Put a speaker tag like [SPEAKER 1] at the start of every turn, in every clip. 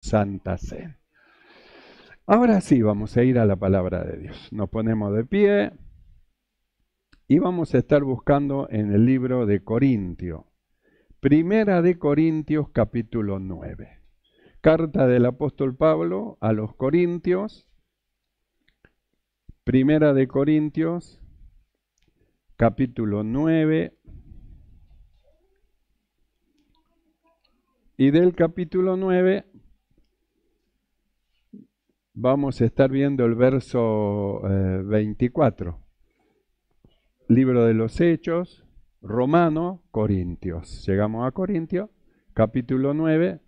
[SPEAKER 1] Santa Cena. Ahora sí, vamos a ir a la palabra de Dios. Nos ponemos de pie y vamos a estar buscando en el libro de Corintio. Primera de Corintios capítulo 9. Carta del apóstol Pablo a los Corintios. Primera de Corintios capítulo 9. Y del capítulo 9 vamos a estar viendo el verso 24. Eh, Libro de los Hechos, Romano, Corintios. Llegamos a Corintios, capítulo 9,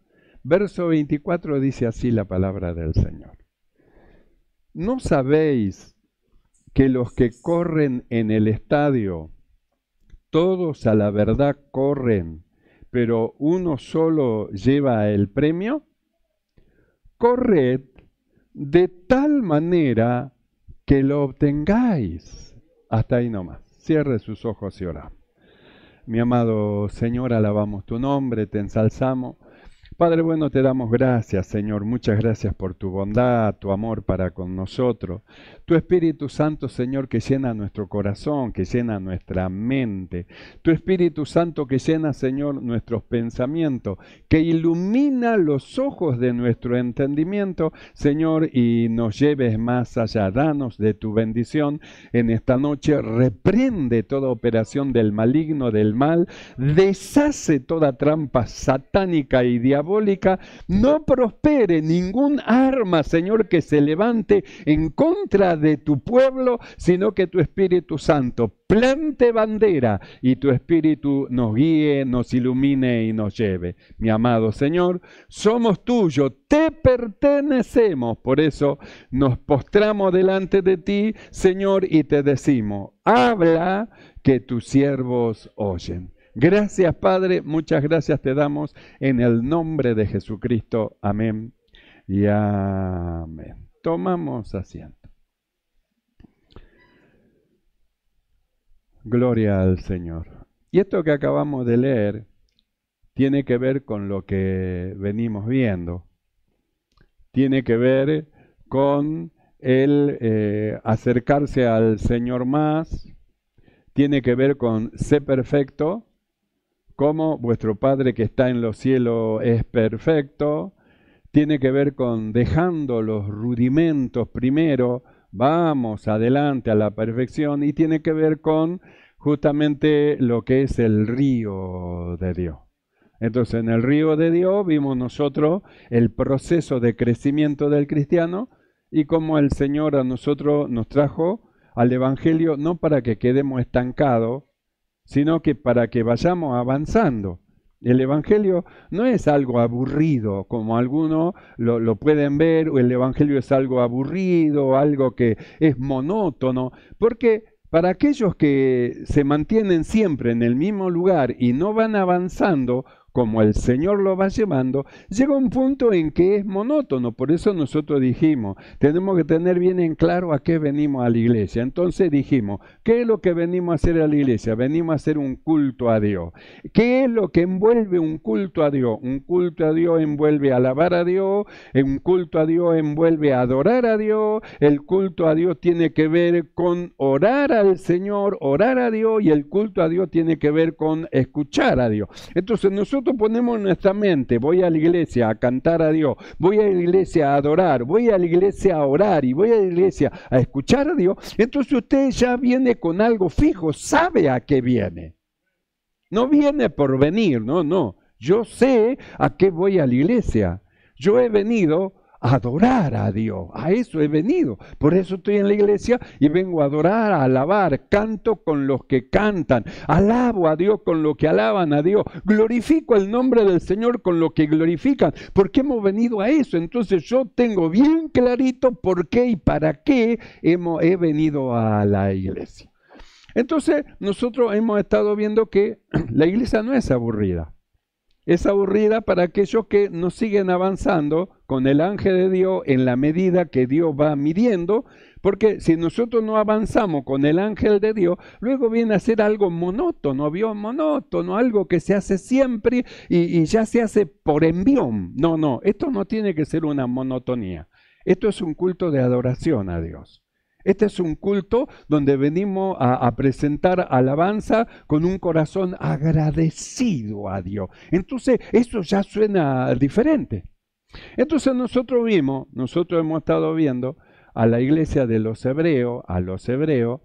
[SPEAKER 1] verso 24 dice así la palabra del Señor. ¿No sabéis que los que corren en el estadio, todos a la verdad corren, pero uno solo lleva el premio? Corred de tal manera que lo obtengáis. Hasta ahí nomás. Cierre sus ojos y ora Mi amado Señor, alabamos tu nombre, te ensalzamos. Padre bueno, te damos gracias, Señor. Muchas gracias por tu bondad, tu amor para con nosotros. Tu Espíritu Santo, Señor, que llena nuestro corazón, que llena nuestra mente. Tu Espíritu Santo que llena, Señor, nuestros pensamientos, que ilumina los ojos de nuestro entendimiento, Señor, y nos lleves más allá. Danos de tu bendición en esta noche. Reprende toda operación del maligno, del mal. Deshace toda trampa satánica y diabólica no prospere ningún arma, Señor, que se levante en contra de tu pueblo, sino que tu Espíritu Santo plante bandera y tu Espíritu nos guíe, nos ilumine y nos lleve. Mi amado Señor, somos tuyo, te pertenecemos. Por eso nos postramos delante de ti, Señor, y te decimos, habla que tus siervos oyen. Gracias Padre, muchas gracias te damos en el nombre de Jesucristo. Amén y amén. Tomamos asiento. Gloria al Señor. Y esto que acabamos de leer tiene que ver con lo que venimos viendo. Tiene que ver con el eh, acercarse al Señor más. Tiene que ver con ser perfecto cómo vuestro Padre que está en los cielos es perfecto, tiene que ver con dejando los rudimentos primero, vamos adelante a la perfección y tiene que ver con justamente lo que es el río de Dios. Entonces en el río de Dios vimos nosotros el proceso de crecimiento del cristiano y cómo el Señor a nosotros nos trajo al Evangelio no para que quedemos estancados, sino que para que vayamos avanzando. El Evangelio no es algo aburrido, como algunos lo, pueden ver, o el Evangelio es algo aburrido, algo que es monótono, porque para aquellos que se mantienen siempre en el mismo lugar y no van avanzando, como el Señor lo va llevando, llega un punto en que es monótono. Por eso nosotros dijimos, tenemos que tener bien en claro a qué venimos a la iglesia. Entonces dijimos, ¿qué es lo que venimos a hacer a la iglesia? Venimos a hacer un culto a Dios. ¿Qué es lo que envuelve un culto a Dios? Un culto a Dios envuelve alabar a Dios, un culto a Dios envuelve adorar a Dios, el culto a Dios tiene que ver con orar al Señor, orar a Dios y el culto a Dios tiene que ver con escuchar a Dios. Entonces nosotros nosotros ponemos en nuestra mente, voy a la iglesia a cantar a Dios, voy a la iglesia a adorar, voy a la iglesia a orar y voy a la iglesia a escuchar a Dios, entonces usted ya viene con algo fijo, sabe a qué viene. No viene por venir, no, no. Yo sé a qué voy a la iglesia. Yo he venido adorar a Dios. A eso he venido. Por eso estoy en la iglesia y vengo a adorar, a alabar. Canto con los que cantan. Alabo a Dios con los que alaban a Dios. Glorifico el nombre del Señor con los que glorifican. Porque hemos venido a eso. Entonces yo tengo bien clarito por qué y para qué hemos, he venido a la iglesia. Entonces nosotros hemos estado viendo que la iglesia no es aburrida es aburrida para aquellos que no siguen avanzando con el ángel de Dios en la medida que Dios va midiendo, porque si nosotros no avanzamos con el ángel de Dios, luego viene a ser algo monótono, vio monótono, algo que se hace siempre y, y ya se hace por envión. No, no, esto no tiene que ser una monotonía. Esto es un culto de adoración a Dios. Este es un culto donde venimos a, presentar alabanza con un corazón agradecido a Dios. Entonces, eso ya suena diferente. Entonces nosotros vimos, nosotros hemos estado viendo a la iglesia de los hebreos, a los hebreos,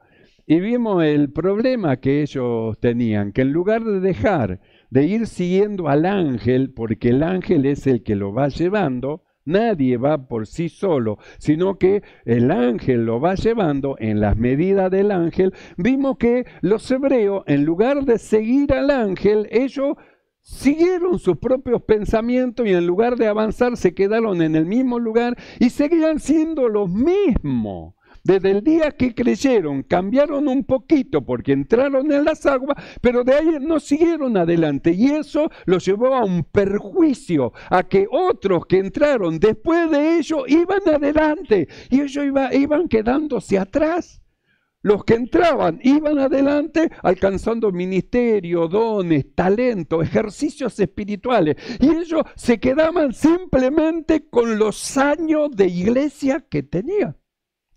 [SPEAKER 1] y vimos el problema que ellos tenían, que en lugar de dejar de ir siguiendo al ángel, porque el ángel es el que lo va llevando, Nadie va por sí solo, sino que el ángel lo va llevando en las medidas del ángel. Vimos que los hebreos, en lugar de seguir al ángel, ellos siguieron sus propios pensamientos y en lugar de avanzar se quedaron en el mismo lugar y seguían siendo los mismos. Desde el día que creyeron, cambiaron un poquito porque entraron en las aguas, pero de ahí no siguieron adelante. Y eso los llevó a un perjuicio, a que otros que entraron después de ellos iban adelante y ellos iban quedándose atrás. Los que entraban iban adelante alcanzando ministerio, dones, talento, ejercicios espirituales. Y ellos se quedaban simplemente con los años de iglesia que tenían.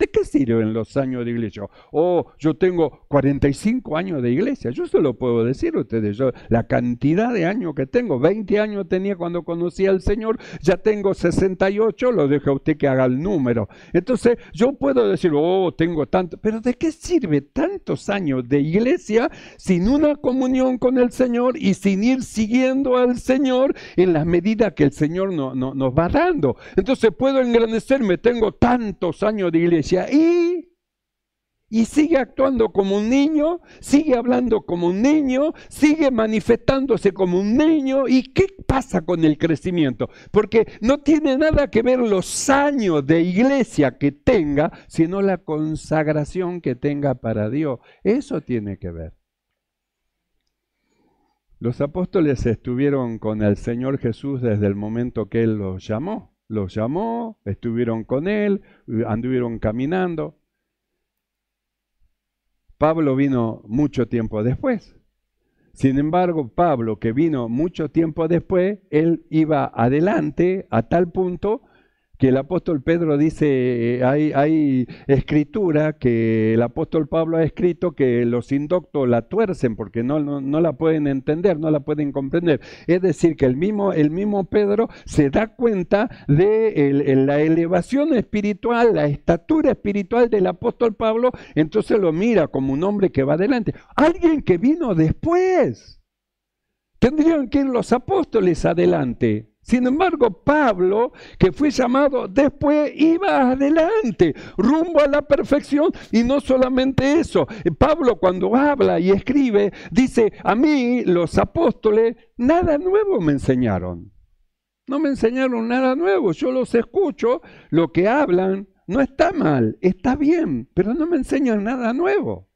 [SPEAKER 1] ¿De qué sirven los años de iglesia? Oh, yo tengo 45 años de iglesia. Yo se lo puedo decir a ustedes. Yo, la cantidad de años que tengo, 20 años tenía cuando conocí al Señor, ya tengo 68, lo dejo a usted que haga el número. Entonces, yo puedo decir, oh, tengo tanto. Pero ¿de qué sirve tantos años de iglesia sin una comunión con el Señor y sin ir siguiendo al Señor en la medida que el Señor nos va dando? Entonces, puedo engrandecerme. Tengo tantos años de iglesia y y sigue actuando como un niño, sigue hablando como un niño, sigue manifestándose como un niño. ¿Y qué pasa con el crecimiento? Porque no tiene nada que ver los años de iglesia que tenga, sino la consagración que tenga para Dios. Eso tiene que ver. Los apóstoles estuvieron con el Señor Jesús desde el momento que Él los llamó lo llamó, estuvieron con él, anduvieron caminando. Pablo vino mucho tiempo después. Sin embargo, Pablo, que vino mucho tiempo después, él iba adelante a tal punto que el apóstol Pedro dice, hay, hay, escritura que el apóstol Pablo ha escrito que los indoctos la tuercen porque no, no, la pueden entender, no la pueden comprender. Es decir, que el mismo, el mismo Pedro se da cuenta de la elevación espiritual, la estatura espiritual del apóstol Pablo, entonces lo mira como un hombre que va adelante. Alguien que vino después. Tendrían que ir los apóstoles adelante. Sin embargo, Pablo, que fue llamado después, iba adelante, rumbo a la perfección. Y no solamente eso, Pablo cuando habla y escribe, dice, a mí los apóstoles nada nuevo me enseñaron. No me enseñaron nada nuevo, yo los escucho, lo que hablan no está mal, está bien, pero no me enseñan nada nuevo.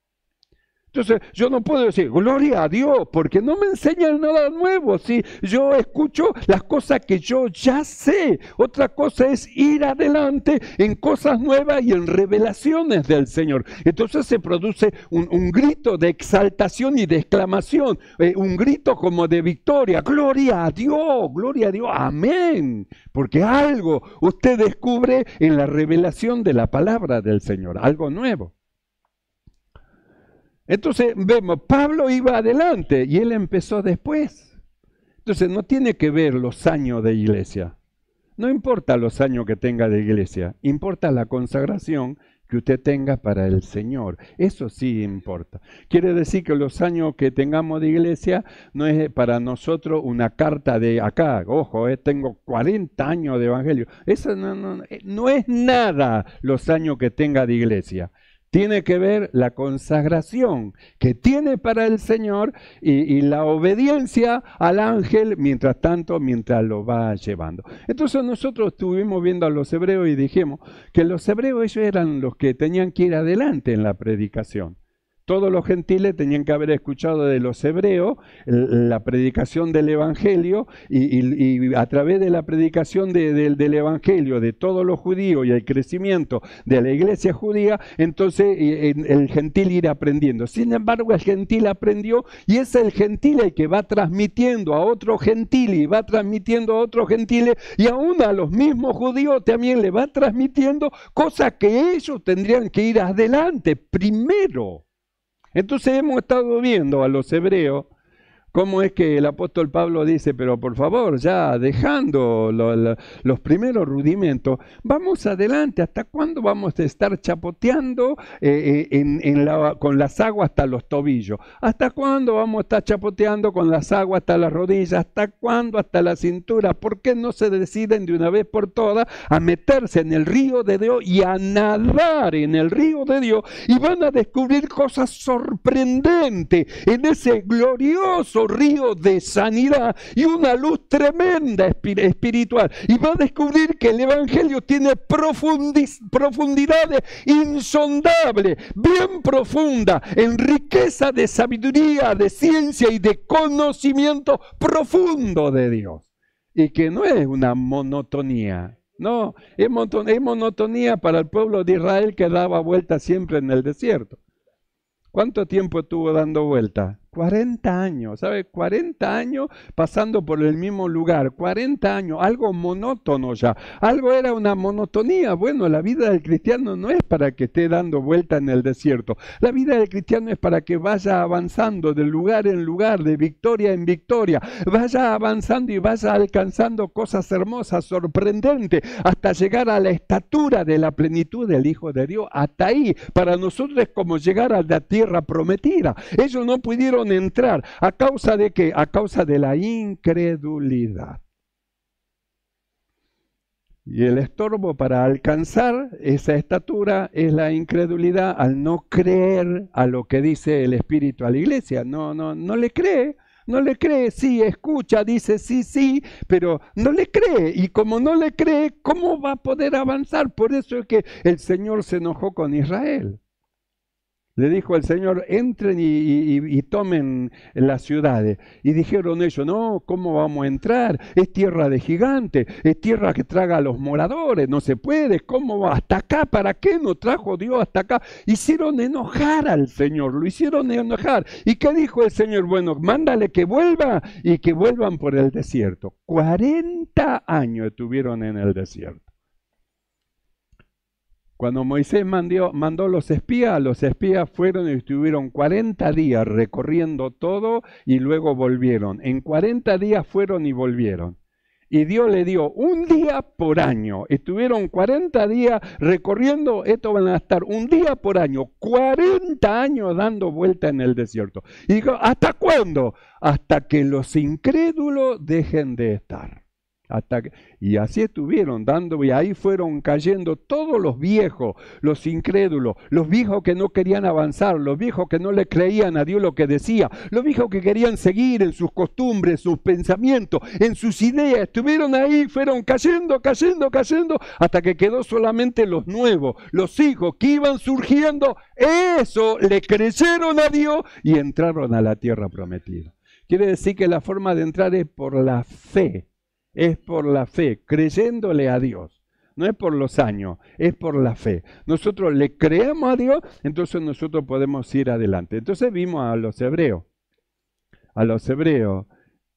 [SPEAKER 1] Entonces, yo no puedo decir, gloria a Dios, porque no me enseñan nada nuevo. Si yo escucho las cosas que yo ya sé, otra cosa es ir adelante en cosas nuevas y en revelaciones del Señor. Entonces se produce un, grito de exaltación y de exclamación, eh, un grito como de victoria. Gloria a Dios, gloria a Dios, amén. Porque algo usted descubre en la revelación de la palabra del Señor, algo nuevo. Entonces vemos, Pablo iba adelante y él empezó después. Entonces no tiene que ver los años de iglesia. No importa los años que tenga de iglesia, importa la consagración que usted tenga para el Señor. Eso sí importa. Quiere decir que los años que tengamos de iglesia no es para nosotros una carta de acá, ojo, eh, tengo 40 años de evangelio. Eso no, eh, no es nada los años que tenga de iglesia tiene que ver la consagración que tiene para el Señor y, la obediencia al ángel mientras tanto, mientras lo va llevando. Entonces nosotros estuvimos viendo a los hebreos y dijimos que los hebreos ellos eran los que tenían que ir adelante en la predicación. Todos los gentiles tenían que haber escuchado de los hebreos la predicación del Evangelio y, a través de la predicación del Evangelio de todos los judíos y el crecimiento de la iglesia judía, entonces el gentil irá aprendiendo. Sin embargo, el gentil aprendió y es el gentil el que va transmitiendo a otro gentil y va transmitiendo a otros gentiles y aún a los mismos judíos también le va transmitiendo cosas que ellos tendrían que ir adelante primero. Entonces hemos estado viendo a los hebreos ¿Cómo es que el apóstol Pablo dice, pero por favor, ya dejando los primeros rudimentos, vamos adelante, ¿hasta cuándo vamos a estar chapoteando eh, eh, en, con las aguas hasta los tobillos? ¿Hasta cuándo vamos a estar chapoteando con las aguas hasta las rodillas? ¿Hasta cuándo hasta la cintura? ¿Por qué no se deciden de una vez por todas a meterse en el río de Dios y a nadar en el río de Dios? Y van a descubrir cosas sorprendentes en ese glorioso río de sanidad y una luz tremenda espiritual. Y va a descubrir que el Evangelio tiene profundidades insondables, bien profundas, en riqueza de sabiduría, de ciencia y de conocimiento profundo de Dios. Y que no es una monotonía. No, es, monotonía para el pueblo de Israel que daba vuelta siempre en el desierto. ¿Cuánto tiempo estuvo dando vueltas? 40 años, ¿sabes? 40 años pasando por el mismo lugar, 40 años, algo monótono ya, algo era una monotonía. Bueno, la vida del cristiano no es para que esté dando vuelta en el desierto, la vida del cristiano es para que vaya avanzando de lugar en lugar, de victoria en victoria, vaya avanzando y vaya alcanzando cosas hermosas, sorprendentes, hasta llegar a la estatura de la plenitud del Hijo de Dios. Hasta ahí, para nosotros es como llegar a la tierra prometida. Ellos no pudieron entrar. ¿A causa de qué? A causa de la incredulidad. Y el estorbo para alcanzar esa estatura es la incredulidad al no creer a lo que dice el Espíritu a la iglesia. No, no, no le cree. No le cree, sí, escucha, dice sí, sí, pero no le cree. Y como no le cree, ¿cómo va a poder avanzar? Por eso es que el Señor se enojó con Israel. Le dijo el Señor, entren y, tomen las ciudades. Y dijeron ellos, no, ¿cómo vamos a entrar? Es tierra de gigantes, es tierra que traga a los moradores, no se puede, ¿cómo va? ¿Hasta acá? ¿Para qué nos trajo Dios hasta acá? Hicieron enojar al Señor, lo hicieron enojar. ¿Y qué dijo el Señor? Bueno, mándale que vuelva y que vuelvan por el desierto. 40 años estuvieron en el desierto. Cuando Moisés mandió, mandó los espías, los espías fueron y estuvieron 40 días recorriendo todo y luego volvieron. En 40 días fueron y volvieron. Y Dios le dio un día por año. Estuvieron 40 días recorriendo, esto van a estar un día por año, 40 años dando vuelta en el desierto. Y ¿hasta cuándo? Hasta que los incrédulos dejen de estar. Hasta y así estuvieron dando, y ahí fueron cayendo todos los viejos, los incrédulos, los viejos que no querían avanzar, los viejos que no le creían a Dios lo que decía, los viejos que querían seguir en sus costumbres, sus pensamientos, en sus ideas, estuvieron ahí, fueron cayendo, cayendo, cayendo, hasta que quedó solamente los nuevos, los hijos que iban surgiendo, eso le creyeron a Dios y entraron a la tierra prometida. Quiere decir que la forma de entrar es por la fe es por la fe, creyéndole a Dios. No es por los años, es por la fe. Nosotros le creemos a Dios, entonces nosotros podemos ir adelante. Entonces vimos a los hebreos. A los hebreos,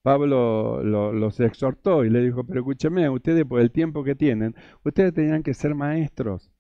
[SPEAKER 1] Pablo los exhortó y le dijo, pero escúcheme, ustedes por el tiempo que tienen, ustedes tenían que ser maestros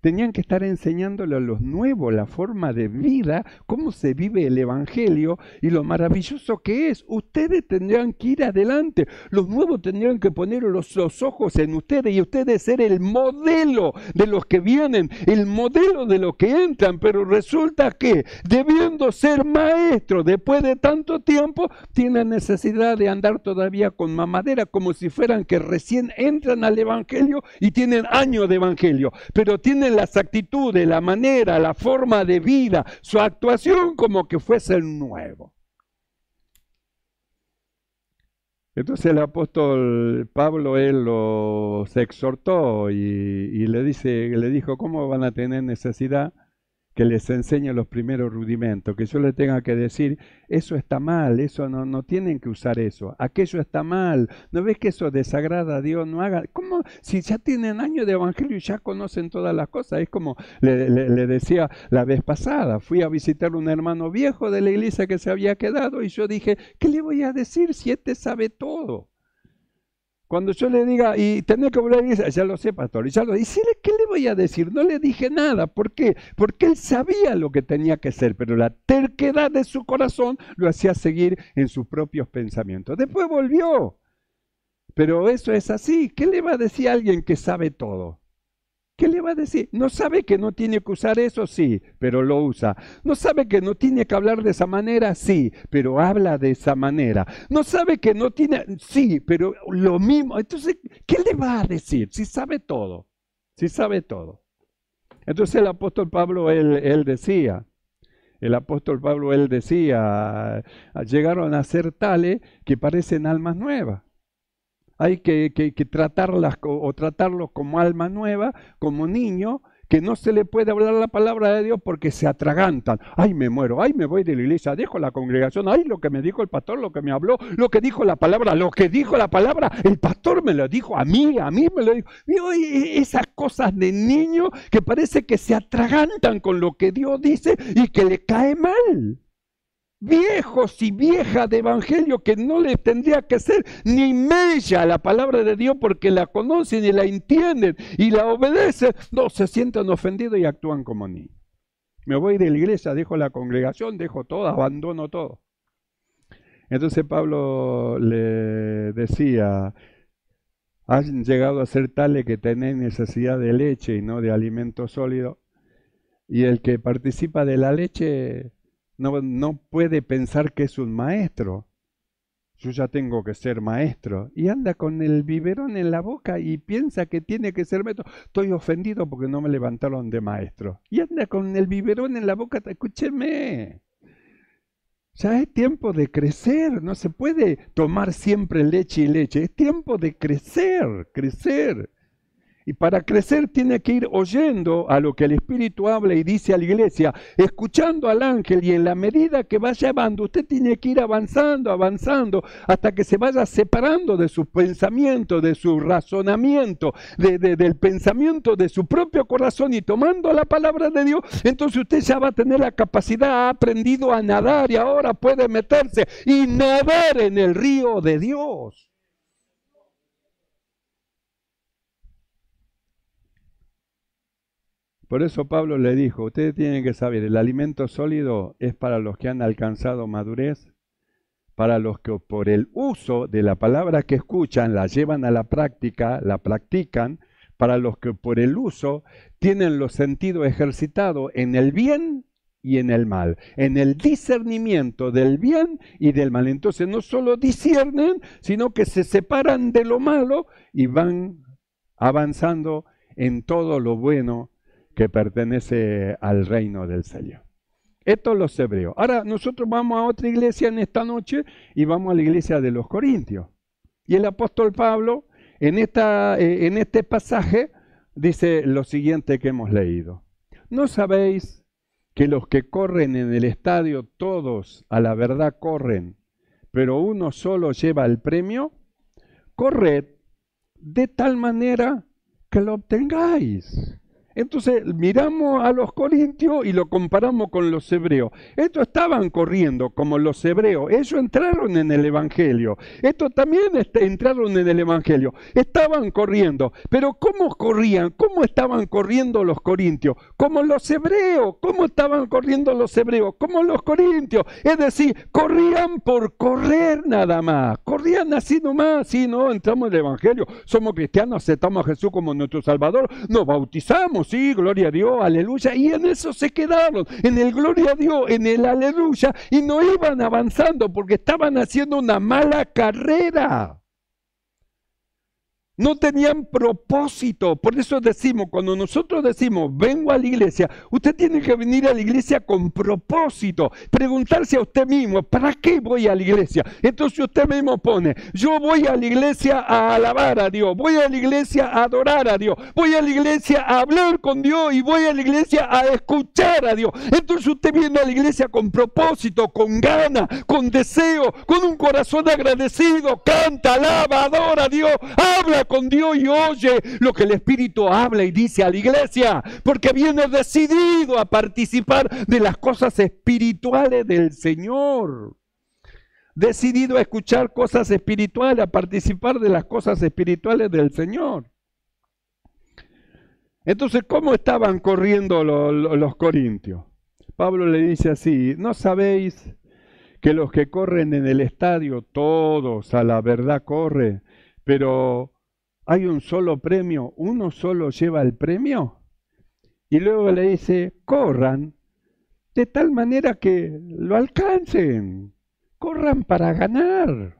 [SPEAKER 1] tenían que estar enseñándole a los nuevos la forma de vida, cómo se vive el Evangelio y lo maravilloso que es. Ustedes tendrían que ir adelante, los nuevos tendrían que poner los, ojos en ustedes y ustedes ser el modelo de los que vienen, el modelo de los que entran, pero resulta que debiendo ser maestro después de tanto tiempo, tienen necesidad de andar todavía con mamadera como si fueran que recién entran al Evangelio y tienen años de Evangelio, pero tienen las actitudes, la manera, la forma de vida, su actuación como que fuese el nuevo. Entonces el apóstol Pablo él los exhortó y, y le dice, le dijo, ¿cómo van a tener necesidad? que les enseñe los primeros rudimentos, que yo le tenga que decir, eso está mal, eso no, tienen que usar eso, aquello está mal, ¿no ves que eso desagrada a Dios? No haga, como Si ya tienen años de evangelio y ya conocen todas las cosas, es como le, decía la vez pasada, fui a visitar un hermano viejo de la iglesia que se había quedado y yo dije, ¿qué le voy a decir si este sabe todo? Cuando yo le diga, y tenía que volver a ya lo sé, pastor, y ya lo ¿Qué le voy a decir? No le dije nada. ¿Por qué? Porque él sabía lo que tenía que hacer, pero la terquedad de su corazón lo hacía seguir en sus propios pensamientos. Después volvió. Pero eso es así. ¿Qué le va a decir a alguien que sabe todo? ¿Qué le va a decir? No sabe que no tiene que usar eso, sí, pero lo usa. No sabe que no tiene que hablar de esa manera, sí, pero habla de esa manera. No sabe que no tiene, sí, pero lo mismo. Entonces, ¿qué le va a decir? Si sabe todo, si sabe todo. Entonces el apóstol Pablo, él, decía, el apóstol Pablo, él decía, llegaron a ser tales que parecen almas nuevas hay que, que tratarlas o tratarlos como alma nueva, como niño, que no se le puede hablar la palabra de Dios porque se atragantan. Ay, me muero, ay, me voy de la iglesia, dejo la congregación, ay, lo que me dijo el pastor, lo que me habló, lo que dijo la palabra, lo que dijo la palabra, el pastor me lo dijo a mí, a mí me lo dijo. E, esas cosas de niño que parece que se atragantan con lo que Dios dice y que le cae mal viejos y viejas de evangelio que no les tendría que ser ni mella la palabra de Dios porque la conocen y la entienden y la obedecen, no se sienten ofendidos y actúan como ni Me voy de la iglesia, dejo la congregación, dejo todo, abandono todo. Entonces Pablo le decía, han llegado a ser tales que tenéis necesidad de leche y no de alimento sólido, y el que participa de la leche no, puede pensar que es un maestro. Yo ya tengo que ser maestro. Y anda con el biberón en la boca y piensa que tiene que ser maestro. Estoy ofendido porque no me levantaron de maestro. Y anda con el biberón en la boca. Escúcheme. Ya es tiempo de crecer, no se puede tomar siempre leche y leche, es tiempo de crecer, crecer. Y para crecer tiene que ir oyendo a lo que el Espíritu habla y dice a la iglesia, escuchando al ángel y en la medida que va llevando, usted tiene que ir avanzando, avanzando, hasta que se vaya separando de su pensamiento, de su razonamiento, del pensamiento de su propio corazón y tomando la palabra de Dios, entonces usted ya va a tener la capacidad, ha aprendido a nadar y ahora puede meterse y nadar en el río de Dios. Por eso Pablo le dijo, ustedes tienen que saber, el alimento sólido es para los que han alcanzado madurez, para los que por el uso de la palabra que escuchan la llevan a la práctica, la practican, para los que por el uso tienen los sentidos ejercitados en el bien y en el mal, en el discernimiento del bien y del mal. Entonces no solo disciernen, sino que se separan de lo malo y van avanzando en todo lo bueno que pertenece al reino del Señor. Esto los hebreos. Ahora nosotros vamos a otra iglesia en esta noche y vamos a la iglesia de los Corintios. Y el apóstol Pablo en, esta, eh, en este pasaje dice lo siguiente que hemos leído. ¿No sabéis que los que corren en el estadio todos a la verdad corren, pero uno solo lleva el premio? Corred de tal manera que lo obtengáis. Entonces miramos a los corintios y lo comparamos con los hebreos. Estos estaban corriendo como los hebreos. Ellos entraron en el Evangelio. Estos también entraron en el Evangelio. Estaban corriendo. Pero ¿cómo corrían? ¿Cómo estaban corriendo los corintios? Como los hebreos. ¿Cómo estaban corriendo los hebreos? Como los corintios. Es decir, corrían por correr nada más. Corrían así nomás. Si no entramos en el Evangelio, somos cristianos, aceptamos a Jesús como nuestro Salvador, nos bautizamos sí, gloria a Dios, aleluya, y en eso se quedaron, en el gloria a Dios, en el aleluya, y no iban avanzando porque estaban haciendo una mala carrera. No tenían propósito. Por eso decimos, cuando nosotros decimos, vengo a la iglesia, usted tiene que venir a la iglesia con propósito. Preguntarse a usted mismo, ¿para qué voy a la iglesia? Entonces usted mismo pone, yo voy a la iglesia a alabar a Dios, voy a la iglesia a adorar a Dios, voy a la iglesia a hablar con Dios y voy a la iglesia a escuchar a Dios. Entonces usted viene a la iglesia con propósito, con ganas, con deseo, con un corazón agradecido, canta, alaba, adora a Dios, habla con Dios y oye lo que el Espíritu habla y dice a la iglesia, porque viene decidido a participar de las cosas espirituales del Señor. Decidido a escuchar cosas espirituales, a participar de las cosas espirituales del Señor. Entonces, ¿cómo estaban corriendo los, corintios? Pablo le dice así, ¿no sabéis que los que corren en el estadio, todos a la verdad corren, pero hay un solo premio, uno solo lleva el premio. Y luego le dice, corran, de tal manera que lo alcancen, corran para ganar,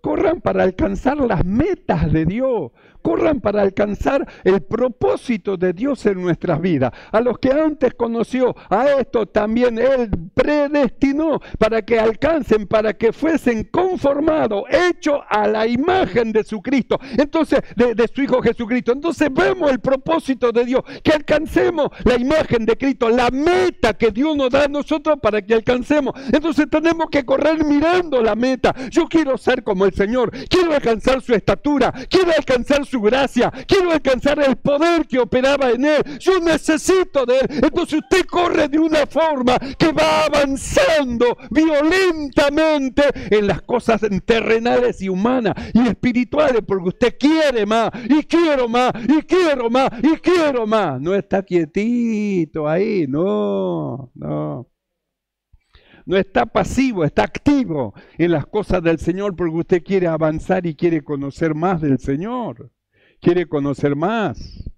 [SPEAKER 1] corran para alcanzar las metas de Dios, corran para alcanzar el propósito de Dios en nuestras vidas. A los que antes conoció, a esto también Él predestinó para que alcancen, para que fuesen conformados, hechos a la imagen de su Cristo, entonces de, su Hijo Jesucristo. Entonces vemos el propósito de Dios, que alcancemos la imagen de Cristo, la meta que Dios nos da a nosotros para que alcancemos. Entonces tenemos que correr mirando la meta. Yo quiero ser como el Señor, quiero alcanzar su estatura, quiero alcanzar su su gracia, quiero alcanzar el poder que operaba en él, yo necesito de él. Entonces usted corre de una forma que va avanzando violentamente en las cosas terrenales y humanas y espirituales, porque usted quiere más, y quiero más, y quiero más, y quiero más. No está quietito ahí, no, no no está pasivo, está activo en las cosas del Señor porque usted quiere avanzar y quiere conocer más del Señor quiere conocer más.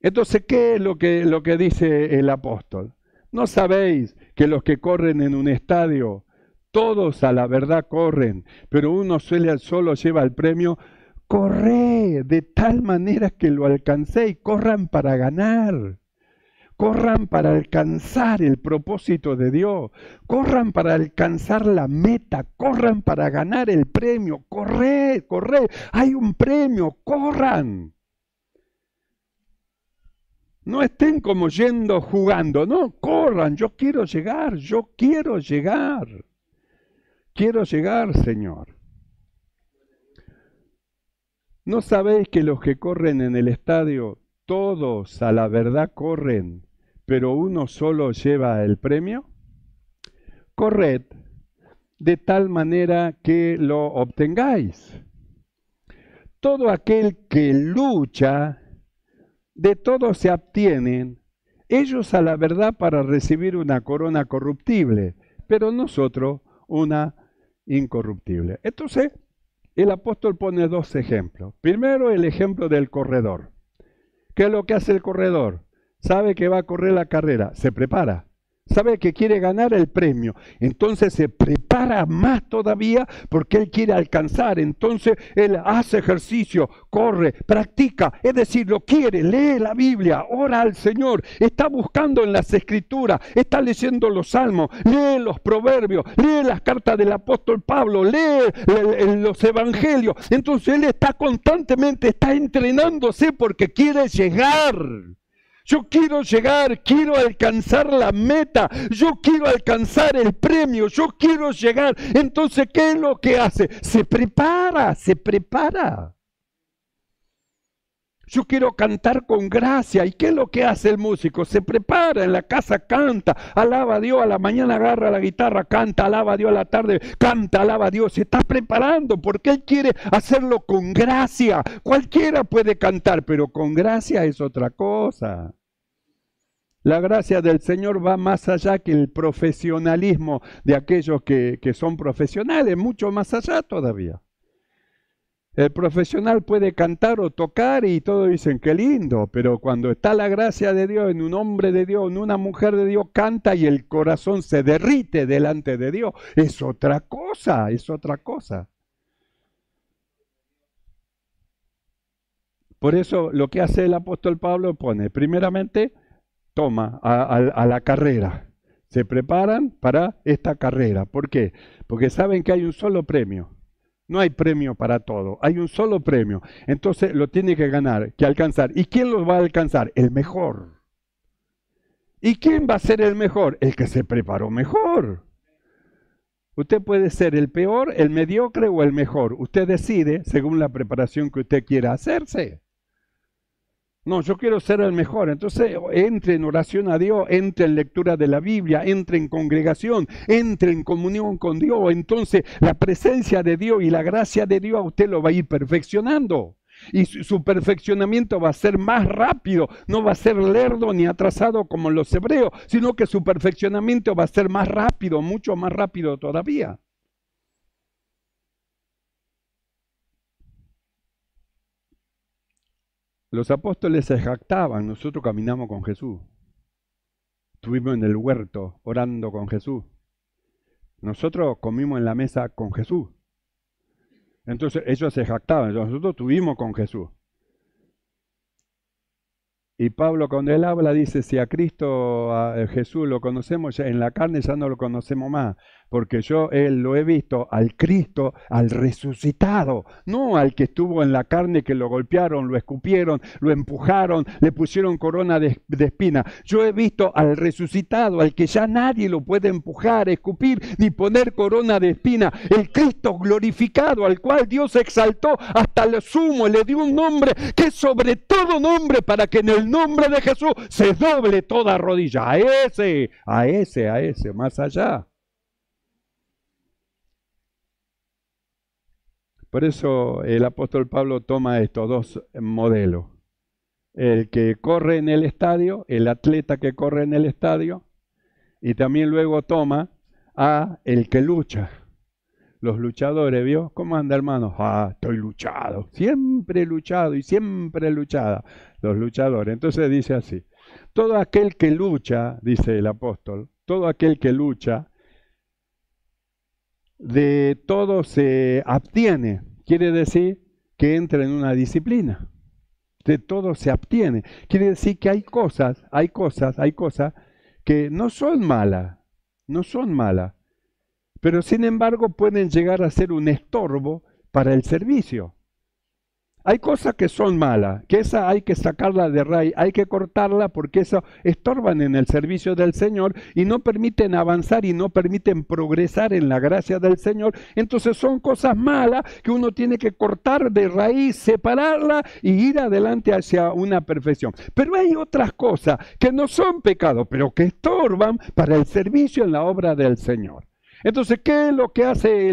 [SPEAKER 1] Entonces, ¿qué es lo que, lo que dice el apóstol? ¿No sabéis que los que corren en un estadio, todos a la verdad corren, pero uno suele solo lleva el premio? Corre de tal manera que lo alcancéis, corran para ganar. Corran para alcanzar el propósito de Dios. Corran para alcanzar la meta. Corran para ganar el premio. Corred, corred. Hay un premio. Corran. No estén como yendo jugando. No, corran. Yo quiero llegar. Yo quiero llegar. Quiero llegar, Señor. ¿No sabéis que los que corren en el estadio, todos a la verdad corren, pero uno solo lleva el premio? Corred de tal manera que lo obtengáis. Todo aquel que lucha, de todo se obtienen, ellos a la verdad para recibir una corona corruptible, pero nosotros una incorruptible. Entonces, el apóstol pone dos ejemplos. Primero, el ejemplo del corredor. ¿Qué es lo que hace el corredor? sabe que va a correr la carrera, se prepara, sabe que quiere ganar el premio, entonces se prepara más todavía porque él quiere alcanzar, entonces él hace ejercicio, corre, practica, es decir, lo quiere, lee la Biblia, ora al Señor, está buscando en las escrituras, está leyendo los salmos, lee los proverbios, lee las cartas del apóstol Pablo, lee los evangelios, entonces él está constantemente, está entrenándose porque quiere llegar yo quiero llegar, quiero alcanzar la meta, yo quiero alcanzar el premio, yo quiero llegar. Entonces, ¿qué es lo que hace? Se prepara, se prepara. Yo quiero cantar con gracia. ¿Y qué es lo que hace el músico? Se prepara, en la casa canta, alaba a Dios, a la mañana agarra la guitarra, canta, alaba a Dios, a la tarde canta, alaba a Dios. Se está preparando porque él quiere hacerlo con gracia. Cualquiera puede cantar, pero con gracia es otra cosa. La gracia del Señor va más allá que el profesionalismo de aquellos que, son profesionales, mucho más allá todavía. El profesional puede cantar o tocar y todos dicen qué lindo, pero cuando está la gracia de Dios en un hombre de Dios, en una mujer de Dios, canta y el corazón se derrite delante de Dios. Es otra cosa, es otra cosa. Por eso lo que hace el apóstol Pablo pone, primeramente, toma a, la carrera. Se preparan para esta carrera. ¿Por qué? Porque saben que hay un solo premio. No hay premio para todo, hay un solo premio. Entonces lo tiene que ganar, que alcanzar. ¿Y quién lo va a alcanzar? El mejor. ¿Y quién va a ser el mejor? El que se preparó mejor. Usted puede ser el peor, el mediocre o el mejor. Usted decide según la preparación que usted quiera hacerse. No, yo quiero ser el mejor. Entonces entre en oración a Dios, entre en lectura de la Biblia, entre en congregación, entre en comunión con Dios. Entonces la presencia de Dios y la gracia de Dios a usted lo va a ir perfeccionando. Y su, perfeccionamiento va a ser más rápido, no va a ser lerdo ni atrasado como los hebreos, sino que su perfeccionamiento va a ser más rápido, mucho más rápido todavía. Los apóstoles se jactaban, nosotros caminamos con Jesús. Estuvimos en el huerto orando con Jesús. Nosotros comimos en la mesa con Jesús. Entonces ellos se jactaban, nosotros tuvimos con Jesús. Y Pablo cuando él habla dice, si a Cristo, a Jesús lo conocemos, en la carne ya no lo conocemos más, porque yo él eh, lo he visto al Cristo, al resucitado, no al que estuvo en la carne que lo golpearon, lo escupieron, lo empujaron, le pusieron corona de, espina. Yo he visto al resucitado, al que ya nadie lo puede empujar, escupir ni poner corona de espina, el Cristo glorificado al cual Dios exaltó hasta lo sumo, le dio un nombre que sobre todo nombre para que en el nombre de Jesús se doble toda rodilla. A ese, a ese, a ese, más allá. Por eso el apóstol Pablo toma estos dos modelos. El que corre en el estadio, el atleta que corre en el estadio, y también luego toma a el que lucha. Los luchadores, ¿vio? ¿Cómo anda, hermano? Ah, estoy luchado. Siempre luchado y siempre luchada. Los luchadores. Entonces dice así. Todo aquel que lucha, dice el apóstol, todo aquel que lucha, de todo se abtiene, quiere decir que entra en una disciplina. De todo se obtiene, Quiere decir que hay cosas, hay cosas, hay cosas que no son malas, no son malas, pero sin embargo pueden llegar a ser un estorbo para el servicio. Hay cosas que son malas, que esa hay que sacarla de raíz, hay que cortarla porque eso estorban en el servicio del Señor y no permiten avanzar y no permiten progresar en la gracia del Señor. Entonces son cosas malas que uno tiene que cortar de raíz, separarla y ir adelante hacia una perfección. Pero hay otras cosas que no son pecados, pero que estorban para el servicio en la obra del Señor. Entonces, ¿qué es lo que hace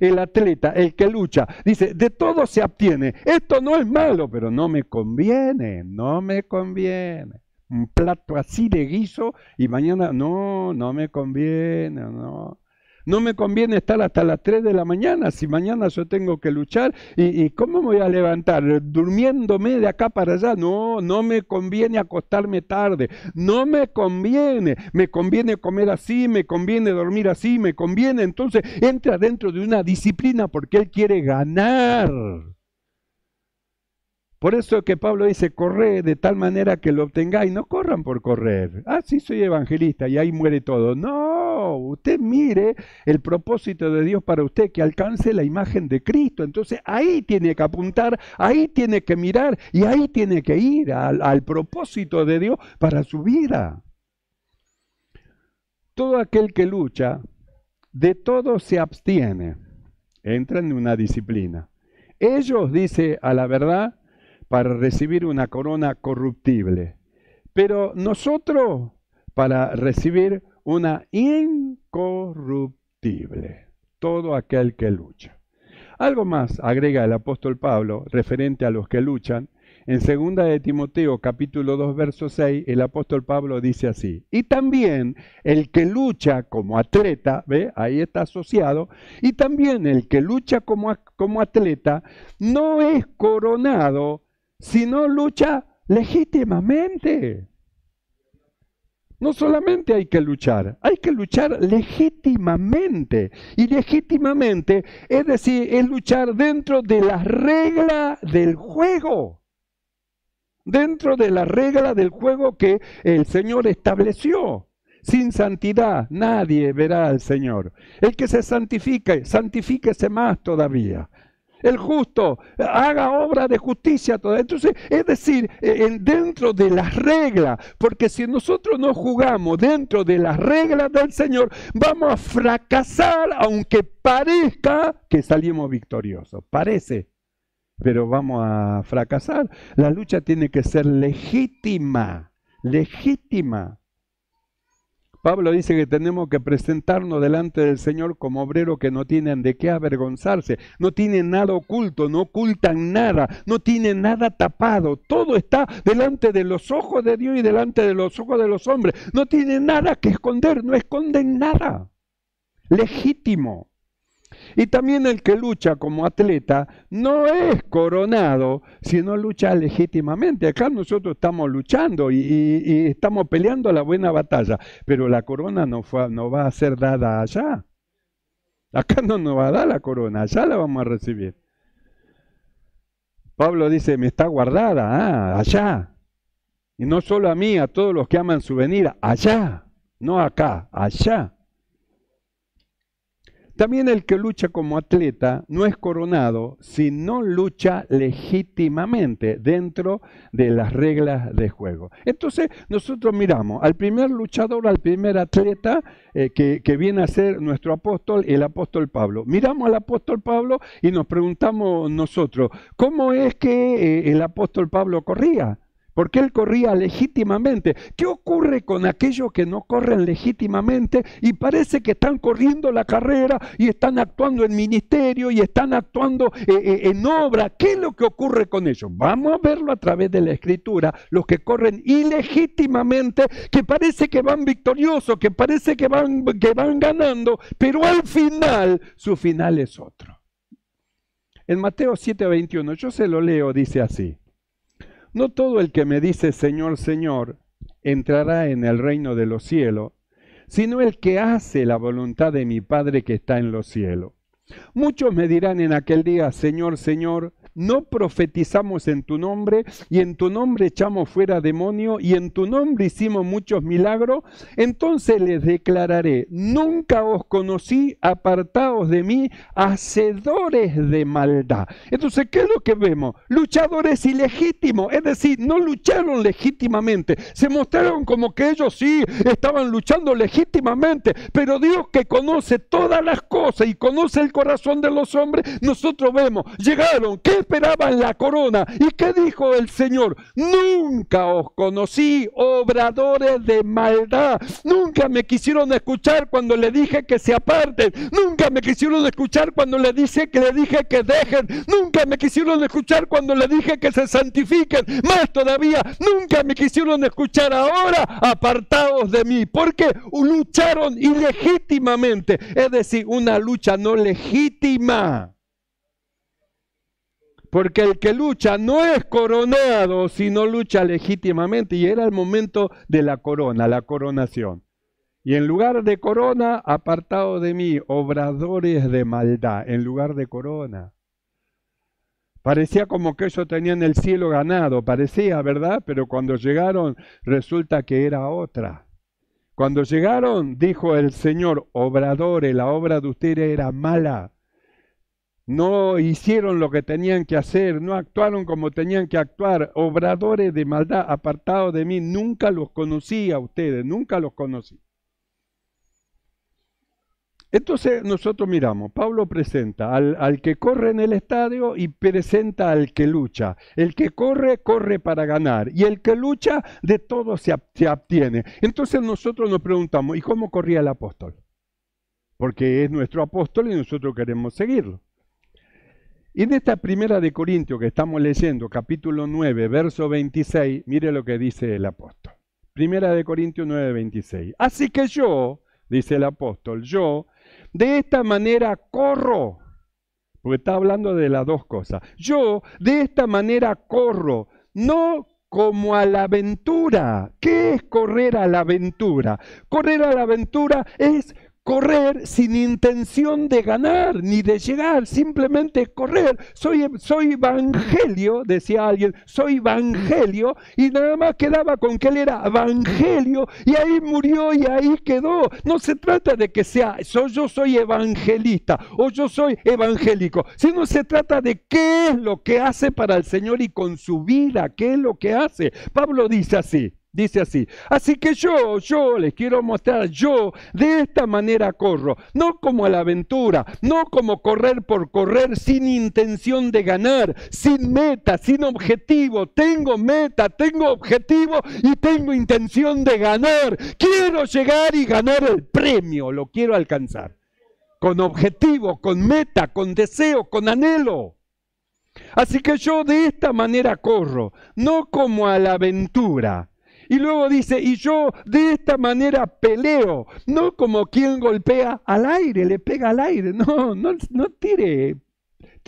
[SPEAKER 1] el, atleta, el que lucha? Dice, de todo se obtiene. Esto no es malo, pero no me conviene, no me conviene. Un plato así de guiso y mañana, no, no me conviene, no. No me conviene estar hasta las 3 de la mañana si mañana yo tengo que luchar. ¿Y, cómo me voy a levantar? Durmiéndome de acá para allá. No, no me conviene acostarme tarde. No me conviene. Me conviene comer así, me conviene dormir así, me conviene. Entonces entra dentro de una disciplina porque él quiere ganar. Por eso que Pablo dice, corre de tal manera que lo obtengáis, no corran por correr. Ah, sí, soy evangelista y ahí muere todo. No, usted mire el propósito de Dios para usted, que alcance la imagen de Cristo. Entonces ahí tiene que apuntar, ahí tiene que mirar y ahí tiene que ir al, al propósito de Dios para su vida. Todo aquel que lucha, de todo se abstiene. Entra en una disciplina. Ellos, dice a la verdad, para recibir una corona corruptible, pero nosotros para recibir una incorruptible. Todo aquel que lucha. Algo más agrega el apóstol Pablo referente a los que luchan. En 2 de Timoteo capítulo 2 verso 6 el apóstol Pablo dice así, y también el que lucha como atleta, ve, ahí está asociado, y también el que lucha como, como atleta no es coronado sino lucha legítimamente. No solamente hay que luchar, hay que luchar legítimamente. Y legítimamente, es decir, es luchar dentro de la regla del juego. Dentro de la regla del juego que el Señor estableció. Sin santidad nadie verá al Señor. El que se santifique, santifíquese más todavía el justo haga obra de justicia. Toda. Entonces, es decir, eh, dentro de las reglas, porque si nosotros no jugamos dentro de las reglas del Señor, vamos a fracasar aunque parezca que salimos victoriosos. Parece, pero vamos a fracasar. La lucha tiene que ser legítima, legítima. Pablo dice que tenemos que presentarnos delante del Señor como obreros que no tienen de qué avergonzarse, no tienen nada oculto, no ocultan nada, no tienen nada tapado, todo está delante de los ojos de Dios y delante de los ojos de los hombres, no tienen nada que esconder, no esconden nada. Legítimo. Y también el que lucha como atleta no es coronado, sino lucha legítimamente. Acá nosotros estamos luchando y, estamos peleando la buena batalla, pero la corona no, va a ser dada allá. Acá no nos va a dar la corona, allá la vamos a recibir. Pablo dice, me está guardada, ah, allá. Y no solo a mí, a todos los que aman su venida, allá, no acá, allá. También el que lucha como atleta no es coronado si no lucha legítimamente dentro de las reglas de juego. Entonces nosotros miramos al primer luchador, al primer atleta eh, que, viene a ser nuestro apóstol, el apóstol Pablo. Miramos al apóstol Pablo y nos preguntamos nosotros, ¿cómo es que eh, el apóstol Pablo corría? porque él corría legítimamente. ¿Qué ocurre con aquellos que no corren legítimamente y parece que están corriendo la carrera y están actuando en ministerio y están actuando eh, eh, en obra? ¿Qué es lo que ocurre con ellos? Vamos a verlo a través de la escritura, los que corren ilegítimamente, que parece que van victoriosos, que parece que van, que van ganando, pero al final su final es otro. En Mateo 7:21, yo se lo leo, dice así. No todo el que me dice Señor, Señor, entrará en el reino de los cielos, sino el que hace la voluntad de mi Padre que está en los cielos. Muchos me dirán en aquel día, Señor, Señor, no profetizamos en tu nombre, y en tu nombre echamos fuera demonio, y en tu nombre hicimos muchos milagros, entonces les declararé, nunca os conocí, apartados de mí, hacedores de maldad. Entonces, ¿qué es lo que vemos? Luchadores ilegítimos, es decir, no lucharon legítimamente, se mostraron como que ellos sí estaban luchando legítimamente, pero Dios que conoce todas las cosas y conoce el corazón de los hombres, nosotros vemos, llegaron, ¿qué esperaban la corona. ¿Y qué dijo el Señor? Nunca os conocí, obradores de maldad. Nunca me quisieron escuchar cuando le dije que se aparten. Nunca me quisieron escuchar cuando le dije que le dije que dejen. Nunca me quisieron escuchar cuando le dije que se santifiquen. Más todavía, nunca me quisieron escuchar ahora apartados de mí. Porque lucharon ilegítimamente. Es decir, una lucha no legítima. Porque el que lucha no es coronado, sino lucha legítimamente. Y era el momento de la corona, la coronación. Y en lugar de corona, apartado de mí, obradores de maldad, en lugar de corona. Parecía como que ellos tenían el cielo ganado, parecía, ¿verdad? Pero cuando llegaron, resulta que era otra. Cuando llegaron, dijo el Señor, obradores, la obra de ustedes era mala no hicieron lo que tenían que hacer, no actuaron como tenían que actuar, obradores de maldad apartados de mí, nunca los conocí a ustedes, nunca los conocí. Entonces nosotros miramos, Pablo presenta al, que corre en el estadio y presenta al que lucha. El que corre, corre para ganar. Y el que lucha, de todo se, se obtiene. Entonces nosotros nos preguntamos, ¿y cómo corría el apóstol? Porque es nuestro apóstol y nosotros queremos seguirlo. Y en esta primera de Corintios que estamos leyendo, capítulo 9, verso 26, mire lo que dice el apóstol. Primera de Corintios 9, 26. Así que yo, dice el apóstol, yo de esta manera corro, porque está hablando de las dos cosas. Yo de esta manera corro, no como a la aventura. ¿Qué es correr a la aventura? Correr a la aventura es correr sin intención de ganar ni de llegar, simplemente correr. Soy, soy evangelio, decía alguien, soy evangelio, y nada más quedaba con que él era evangelio, y ahí murió y ahí quedó. No se trata de que sea, yo soy evangelista o yo soy evangélico, sino se trata de qué es lo que hace para el Señor y con su vida, qué es lo que hace. Pablo dice así. Dice así, así que yo, yo les quiero mostrar, yo de esta manera corro, no como a la aventura, no como correr por correr sin intención de ganar, sin meta, sin objetivo, tengo meta, tengo objetivo y tengo intención de ganar, quiero llegar y ganar el premio, lo quiero alcanzar, con objetivo, con meta, con deseo, con anhelo. Así que yo de esta manera corro, no como a la aventura y luego dice, y yo de esta manera peleo, no como quien golpea al aire, le pega al aire, no, no, no tire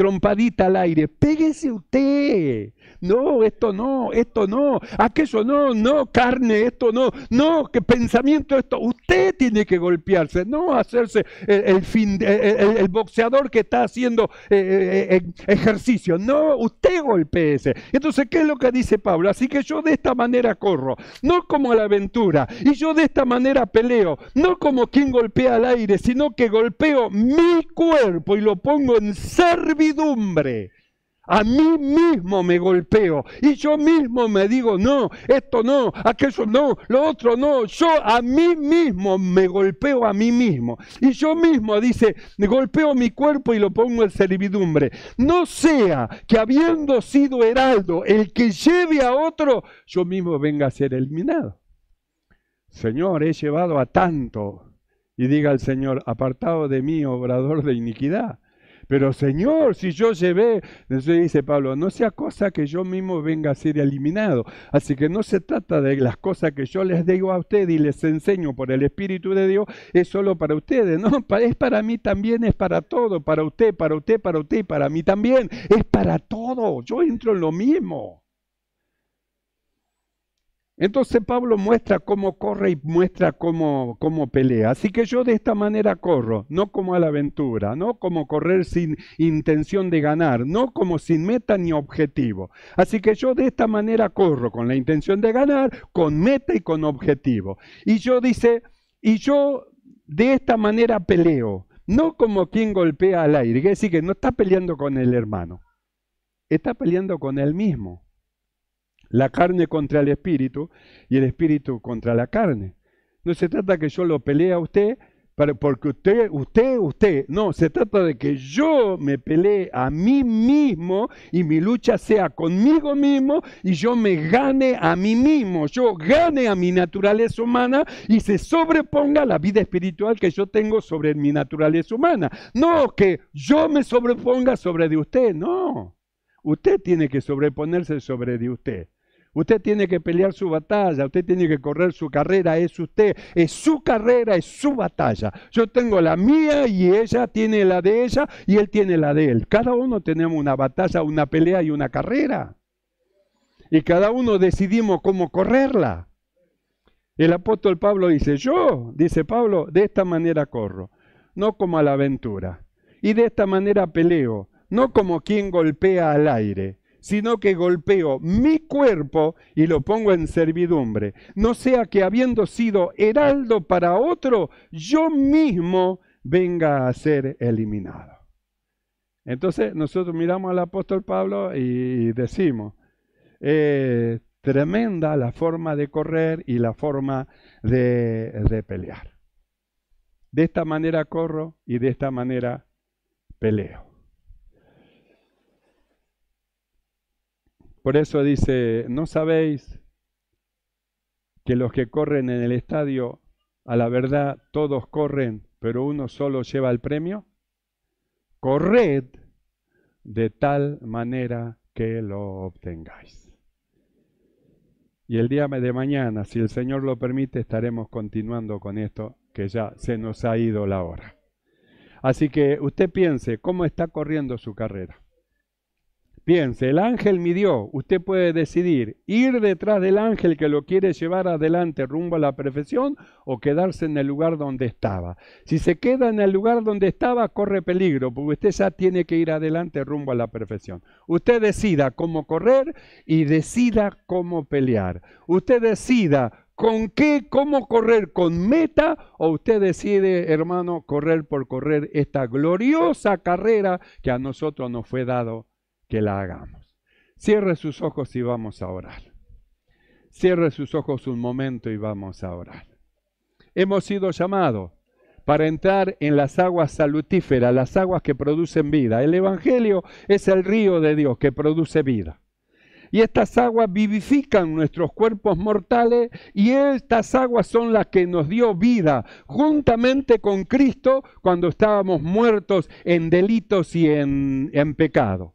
[SPEAKER 1] trompadita al aire, péguese usted. No, esto no, esto no, aquello no, no, carne, esto no, no, qué pensamiento esto. Usted tiene que golpearse, no hacerse el, fin, el, boxeador que está haciendo eh, eh, eh, ejercicio. No, usted golpeese. Entonces, ¿qué es lo que dice Pablo? Así que yo de esta manera corro, no como a la aventura, y yo de esta manera peleo, no como quien golpea al aire, sino que golpeo mi cuerpo y lo pongo en servicio servidumbre, A mí mismo me golpeo y yo mismo me digo, no, esto no, aquello no, lo otro no. Yo a mí mismo me golpeo a mí mismo. Y yo mismo, dice, golpeo mi cuerpo y lo pongo en servidumbre. No sea que habiendo sido heraldo el que lleve a otro, yo mismo venga a ser eliminado. Señor, he llevado a tanto. Y diga al Señor, apartado de mí, obrador de iniquidad pero Señor, si yo llevé, entonces dice Pablo, no sea cosa que yo mismo venga a ser eliminado. Así que no se trata de las cosas que yo les digo a ustedes y les enseño por el Espíritu de Dios, es solo para ustedes, no, es para mí también, es para todo, para usted, para usted, para usted, para mí también, es para todo. Yo entro en lo mismo. Entonces Pablo muestra cómo corre y muestra cómo, pelea. Así que yo de esta manera corro, no como a la aventura, no como correr sin intención de ganar, no como sin meta ni objetivo. Así que yo de esta manera corro con la intención de ganar, con meta y con objetivo. Y yo dice, y yo de esta manera peleo, no como quien golpea al aire, es decir, que no está peleando con el hermano, está peleando con él mismo la carne contra el espíritu y el espíritu contra la carne. No se trata que yo lo pelee a usted porque usted, usted, usted. No, se trata de que yo me pelee a mí mismo y mi lucha sea conmigo mismo y yo me gane a mí mismo. Yo gane a mi naturaleza humana y se sobreponga la vida espiritual que yo tengo sobre mi naturaleza humana. No que yo me sobreponga sobre de usted, no. Usted tiene que sobreponerse sobre de usted. Usted tiene que pelear su batalla, usted tiene que correr su carrera, es usted, es su carrera, es su batalla. Yo tengo la mía y ella tiene la de ella y él tiene la de él. Cada uno tenemos una batalla, una pelea y una carrera. Y cada uno decidimos cómo correrla. El apóstol Pablo dice, yo, dice Pablo, de esta manera corro, no como a la aventura. Y de esta manera peleo, no como quien golpea al aire sino que golpeo mi cuerpo y lo pongo en servidumbre. No sea que habiendo sido heraldo para otro, yo mismo venga a ser eliminado. Entonces nosotros miramos al apóstol Pablo y decimos, eh, tremenda la forma de correr y la forma de, de pelear. De esta manera corro y de esta manera peleo. Por eso dice, ¿no sabéis que los que corren en el estadio, a la verdad todos corren, pero uno solo lleva el premio? Corred de tal manera que lo obtengáis. Y el día de mañana, si el Señor lo permite, estaremos continuando con esto, que ya se nos ha ido la hora. Así que usted piense cómo está corriendo su carrera si el ángel midió, usted puede decidir ir detrás del ángel que lo quiere llevar adelante rumbo a la perfección o quedarse en el lugar donde estaba. Si se queda en el lugar donde estaba, corre peligro, porque usted ya tiene que ir adelante rumbo a la perfección. Usted decida cómo correr y decida cómo pelear. Usted decida con qué, cómo correr, con meta, o usted decide, hermano, correr por correr esta gloriosa carrera que a nosotros nos fue dado que la hagamos. Cierre sus ojos y vamos a orar. Cierre sus ojos un momento y vamos a orar. Hemos sido llamados para entrar en las aguas salutíferas, las aguas que producen vida. El Evangelio es el río de Dios que produce vida. Y estas aguas vivifican nuestros cuerpos mortales y estas aguas son las que nos dio vida juntamente con Cristo cuando estábamos muertos en delitos y en, en pecado.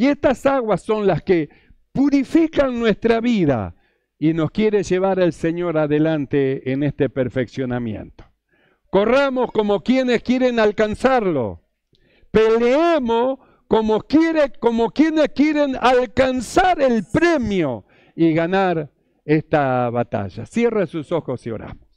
[SPEAKER 1] Y estas aguas son las que purifican nuestra vida y nos quiere llevar el Señor adelante en este perfeccionamiento. Corramos como quienes quieren alcanzarlo. Peleemos como, quiere, como quienes quieren alcanzar el premio y ganar esta batalla. Cierre sus ojos y oramos.